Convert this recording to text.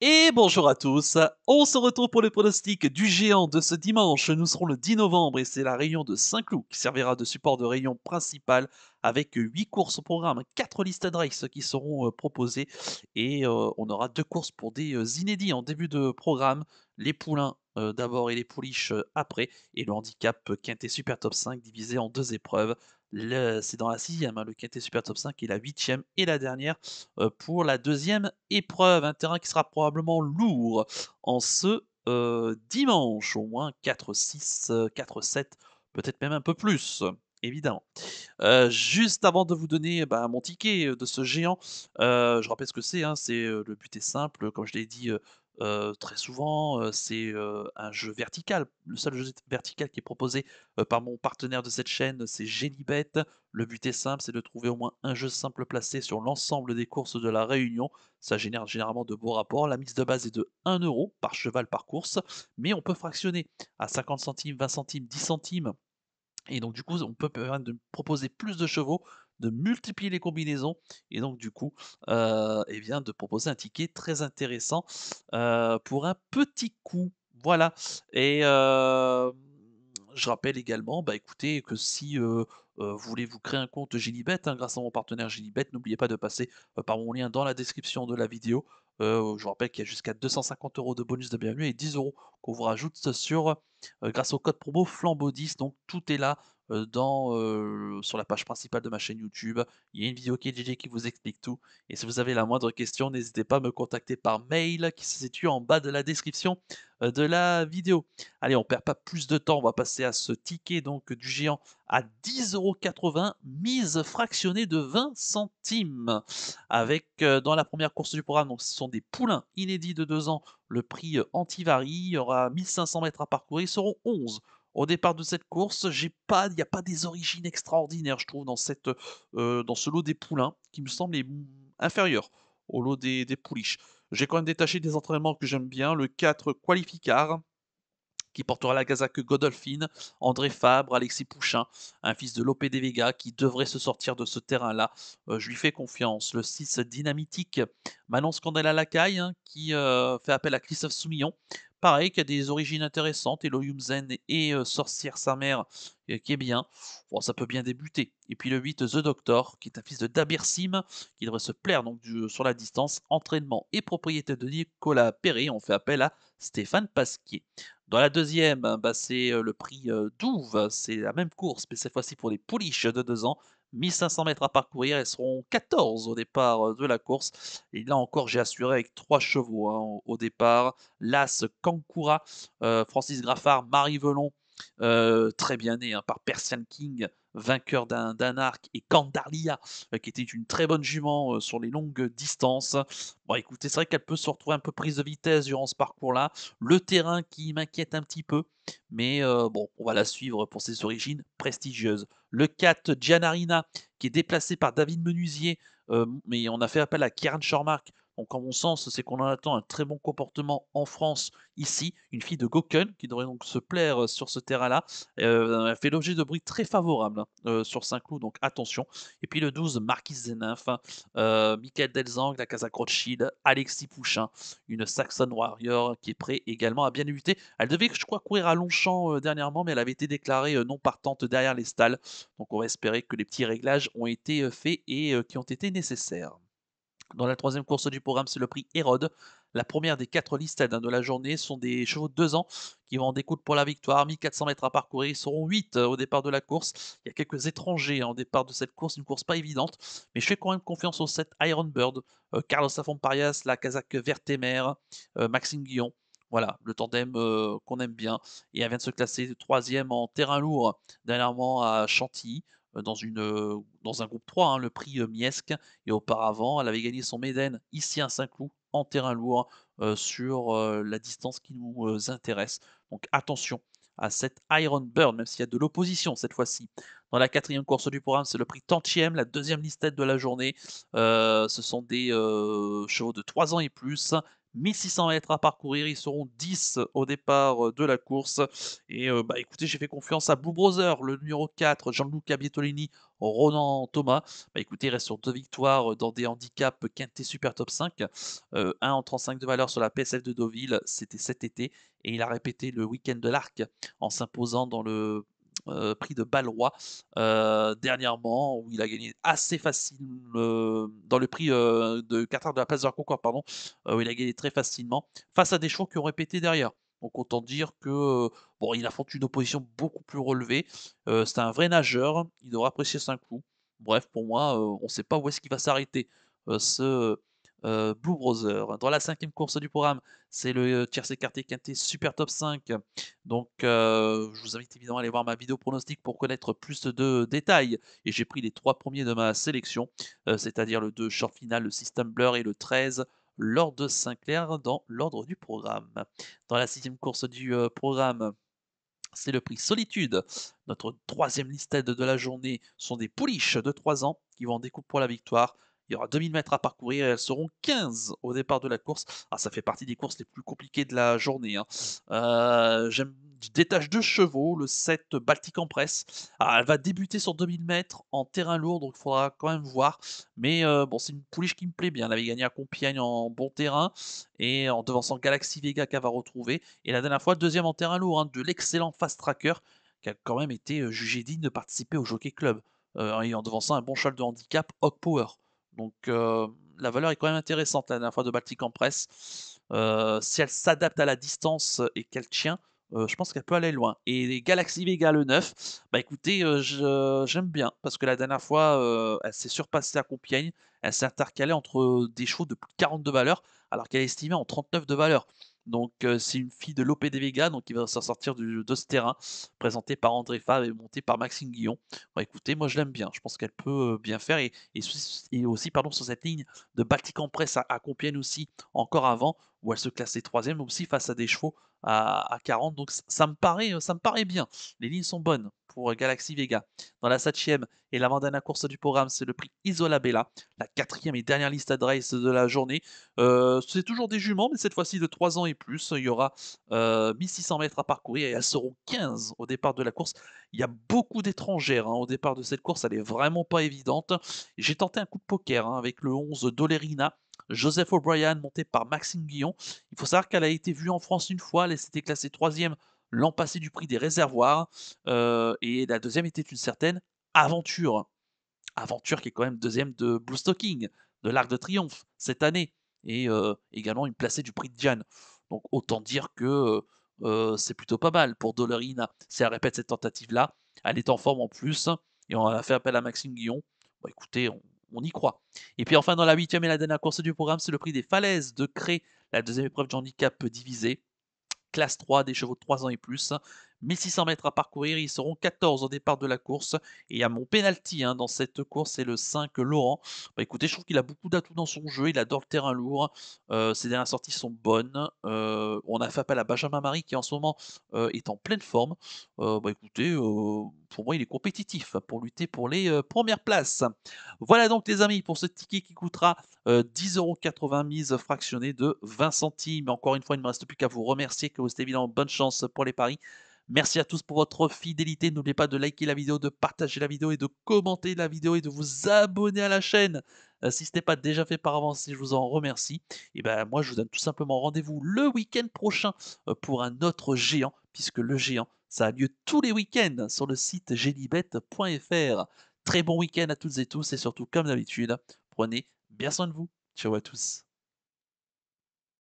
Et bonjour à tous, on se retrouve pour le pronostics du géant de ce dimanche, nous serons le 10 novembre et c'est la réunion de Saint-Cloud qui servira de support de réunion principale avec 8 courses au programme, 4 listes race qui seront euh, proposées et euh, on aura deux courses pour des euh, inédits en début de programme, les poulains d'abord et les pouliches après et le handicap quinté super top 5 divisé en deux épreuves c'est dans la sixième, hein, le quintet Super Top 5 est la huitième et la dernière euh, pour la deuxième épreuve. Un terrain qui sera probablement lourd en ce euh, dimanche, au moins 4, 6, 4, 7, peut-être même un peu plus. Évidemment. Euh, juste avant de vous donner bah, mon ticket de ce géant, je rappelle ce que c'est. Hein, c'est le but est simple, comme je l'ai dit très souvent, c'est un jeu vertical. Le seul jeu vertical qui est proposé par mon partenaire de cette chaîne, c'est Génibet. Le but est simple, c'est de trouver au moins un jeu simple placé sur l'ensemble des courses de la Réunion. Ça génère généralement de beaux rapports. La mise de base est de 1 euro par cheval par course, mais on peut fractionner à 50 centimes, 20 centimes, 10 centimes. Et donc du coup, on peut proposer plus de chevaux de multiplier les combinaisons et donc du coup euh, eh bien, de proposer un ticket très intéressant euh, pour un petit coup. Voilà. Et euh, je rappelle également, bah, écoutez, que si vous voulez vous créer un compte Gilibet hein, grâce à mon partenaire Gilibet, n'oubliez pas de passer par mon lien dans la description de la vidéo. je vous rappelle qu'il y a jusqu'à 250 euros de bonus de bienvenue et 10 euros qu'on vous rajoute sur grâce au code promo Flambeau 10. Donc tout est là. Euh, euh, sur la page principale de ma chaîne YouTube. Il y a une vidéo qui est DJ qui vous explique tout. Et si vous avez la moindre question, n'hésitez pas à me contacter par mail qui se situe en bas de la description euh, de la vidéo. Allez, on perd pas plus de temps, on va passer à ce ticket donc du géant à 10,80€, mise fractionnée de 20 centimes. Avec dans la première course du programme, ce sont des poulains inédits de 2 ans, le prix Antivari. il y aura 1500 mètres à parcourir, ils seront 11 au départ de cette course. J'ai pas, il n'y a pas des origines extraordinaires, je trouve, dans, cette, euh, dans ce lot des poulains, qui me semble inférieur au lot des, des pouliches. J'ai quand même détaché des entraînements que j'aime bien. Le 4 Qualificar, qui portera la casaque Godolphin, André Fabre, Alexis Pouchin, un fils de Lopé de Vega qui devrait se sortir de ce terrain-là. Euh, je lui fais confiance. Le 6 dynamitique, Manon Scandella Lacaille, hein, qui euh, fait appel à Christophe Soumillon. Pareil, qui a des origines intéressantes, Elohim Zen et euh, Sorcière sa mère, qui est bien. Bon, ça peut bien débuter. Et puis le 8, The Doctor, qui est un fils de Dabir Sim, qui devrait se plaire donc sur la distance, entraînement et propriété de Nicolas Perret. On fait appel à Stéphane Pasquier. Dans la deuxième, hein, bah, c'est le prix Douve. C'est la même course, mais cette fois-ci pour les Pouliches de 2 ans. 1500 mètres à parcourir, elles seront 14 au départ de la course. Et là encore, j'ai assuré avec trois chevaux hein, au départ. Las Kankura, Francis Graffard, Marie Velon, très bien né hein, par Persian King, vainqueur d'un arc, et Candarlia, euh, qui était une très bonne jument euh, sur les longues distances. Bon, écoutez, c'est vrai qu'elle peut se retrouver un peu prise de vitesse durant ce parcours-là. Le terrain qui m'inquiète un petit peu, mais euh, bon, on va la suivre pour ses origines prestigieuses. Le 4, Gianarina, qui est déplacé par David Menusier mais on a fait appel à Kieran Schormark donc, à mon sens, c'est qu'on en attend un très bon comportement en France ici. Une fille de Goken qui devrait donc se plaire euh, sur ce terrain-là. Euh, fait l'objet de bruits très favorables hein, euh, sur Saint-Cloud, donc attention. Et puis le 12, Marquis Zeninf, hein, Michael Delzang, la Casa Rothschild, Alexis Pouchin, une Saxon Warrior qui est prêt également à bien lutter. Elle devait, je crois, courir à Longchamp dernièrement, mais elle avait été déclarée non partante derrière les stalles. Donc on va espérer que les petits réglages ont été faits et qui ont été nécessaires. Dans la troisième course du programme, c'est le prix Hérode. La première des quatre listes hein, de la journée sont des chevaux de 2 ans qui vont en découdre pour la victoire. 1400 mètres à parcourir, ils seront 8 euh, au départ de la course. Il y a quelques étrangers hein, au départ de cette course, une course pas évidente, mais je fais quand même confiance au 7 Iron Bird, euh, Carlos Safon Parias, la Kazakh Vertemer, euh, Maxime Guillon. Voilà, le tandem qu'on aime bien. Et elle vient de se classer troisième en terrain lourd dernièrement à Chantilly. Euh, dans, une, euh, dans un groupe 3, hein, le prix euh, Miesque. Et auparavant, elle avait gagné son Méden ici à Saint-Cloud en terrain lourd sur la distance qui nous intéresse. Donc attention à cette Iron Burn, même s'il y a de l'opposition cette fois-ci. Dans la quatrième course du programme, c'est le prix Tantième, la deuxième listette de la journée. ce sont des chevaux de 3 ans et plus. 1600 mètres à parcourir. Ils seront 10 au départ euh, de la course. Et euh, bah, écoutez, j'ai fait confiance à Blue Brother, le numéro 4, Jean-Luc Abietolini, Ronan Thomas. Bah, écoutez, il reste sur deux victoires euh, dans des handicaps Quintet Super Top 5. 1 un en 35 de valeur sur la PSF de Deauville, c'était cet été. Et il a répété le week-end de l'Arc en s'imposant dans le euh, prix de Balroy euh, dernièrement, où il a gagné assez facilement euh, dans le prix de Qatar de la place de la Concorde, pardon, où il a gagné très facilement face à des chevaux qui ont répété derrière. Donc autant dire que bon, il affronte une opposition beaucoup plus relevée. c'est un vrai nageur, il aura apprécier 5 coups. Bref, pour moi, on ne sait pas où est-ce qu'il va s'arrêter. ce euh, Blue Browser. Dans la cinquième course du programme, c'est le euh, tiercé écarté quintet Super Top 5. Donc, euh, je vous invite évidemment à aller voir ma vidéo pronostic pour connaître plus de détails. Et j'ai pris les trois premiers de ma sélection, c'est-à-dire le 2 Short Final, le System Blur et le 13 Lord de Sinclair dans l'ordre du programme. Dans la sixième course du programme, c'est le prix Solitude. Notre troisième liste de la journée sont des pouliches de 3 ans qui vont en découpe pour la victoire. Il y aura 2000 mètres à parcourir et elles seront 15 au départ de la course. Ah, ça fait partie des courses les plus compliquées de la journée. Hein. Euh, j'aime je détache deux chevaux, le 7 Baltic presse. Ah, elle va débuter sur 2000 mètres en terrain lourd, donc il faudra quand même voir. Mais euh, bon, c'est une pouliche qui me plaît bien. Elle avait gagné à Compiègne en bon terrain et en devançant Galaxy Vega qu'elle va retrouver. Et la dernière fois, deuxième en terrain lourd hein, de l'excellent Fast Tracker qui a quand même été euh, jugé digne de participer au Jockey Club et en devançant un bon cheval de handicap, Hawk Power. Donc euh, la valeur est quand même intéressante. La dernière fois de Baltic presse. Euh, si elle s'adapte à la distance et qu'elle tient, euh, je pense qu'elle peut aller loin. Et les Galaxy Vega le 9, bah écoutez, j'aime bien parce que la dernière fois, elle s'est surpassée à Compiègne, elle s'est intercalée entre des chevaux de plus de 42 valeurs alors qu'elle est estimée en 39 de valeur. Donc euh, c'est une fille de l'OPD Vega, donc qui va sortir de ce terrain, présentée par André Favre et montée par Maxime Guillon. Bon, écoutez, moi je l'aime bien, je pense qu'elle peut euh, bien faire. Et, aussi pardon, sur cette ligne de Baltic en Presse à, à Compiègne aussi, encore avant, où elle se classait troisième aussi face à des chevaux à, 40. Donc ça me, paraît, euh, ça me paraît bien. Les lignes sont bonnes pour euh, Galaxy Vega. Dans la 7 et la dernière course du programme, c'est le prix Isola Bella, la quatrième et dernière liste à de la journée. Euh, c'est toujours des juments, mais cette fois-ci de 3 ans et plus. Il y aura 1600 mètres à parcourir et elles seront 15 au départ de la course. Il y a beaucoup d'étrangères hein, au départ de cette course, elle n'est vraiment pas évidente. J'ai tenté un coup de poker hein, avec le 11 Dolerina Joseph O'Brien, monté par Maxime Guillon. Il faut savoir qu'elle a été vue en France une fois, elle s'était classée troisième l'an passé du prix des réservoirs, euh, et la deuxième était une certaine Aventure. Aventure qui est quand même deuxième de Blue Stocking, de l'Arc de Triomphe, cette année, et euh, également une placée du prix de Diane. Donc autant dire que euh, c'est plutôt pas mal pour Dolorina. Si elle répète cette tentative-là, elle est en forme en plus, hein, et on a fait appel à Maxime Guillon. Bon, écoutez, on, on y croit. Et puis enfin, dans la huitième et la dernière course du programme, c'est le prix des falaises de créer la deuxième épreuve de handicap divisé. Classe 3 des chevaux de 3 ans et plus. 1600 mètres à parcourir, ils seront 14 au départ de la course. Et à mon pénalty hein, dans cette course, c'est le 5 Laurent. Bah, écoutez, je trouve qu'il a beaucoup d'atouts dans son jeu, il adore le terrain lourd, euh, ses dernières sorties sont bonnes. Euh, on a fait appel à Benjamin Marie qui en ce moment euh, est en pleine forme. bah, écoutez, pour moi, il est compétitif pour lutter pour les premières places. Voilà donc les amis pour ce ticket qui coûtera 10,80 mise fractionnée de 20 centimes. Encore une fois, il ne me reste plus qu'à vous remercier, que vous êtes évidemment bonne chance pour les paris. Merci à tous pour votre fidélité. N'oubliez pas de liker la vidéo, de partager la vidéo et de commenter la vidéo et de vous abonner à la chaîne. Euh, si ce n'est pas déjà fait par avance, je vous en remercie. Et eh ben moi, je vous donne tout simplement rendez-vous le week-end prochain euh, pour un autre géant, puisque le géant, ça a lieu tous les week-ends sur le site gélibet.fr. Très bon week-end à toutes et tous et surtout, comme d'habitude, prenez bien soin de vous. Ciao à tous.